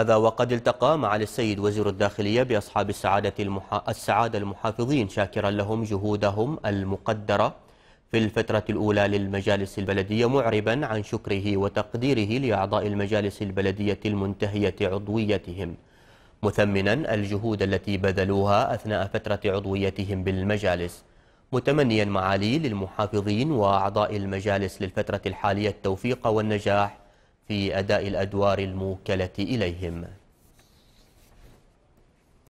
هذا وقد التقى مع السيد وزير الداخلية بأصحاب السعادة, المحا... السعادة المحافظين شاكرا لهم جهودهم المقدرة في الفترة الأولى للمجالس البلدية معربا عن شكره وتقديره لأعضاء المجالس البلدية المنتهية عضويتهم مثمنا الجهود التي بذلوها أثناء فترة عضويتهم بالمجالس متمنيا معالي للمحافظين وأعضاء المجالس للفترة الحالية التوفيق والنجاح في أداء الأدوار الموكلة إليهم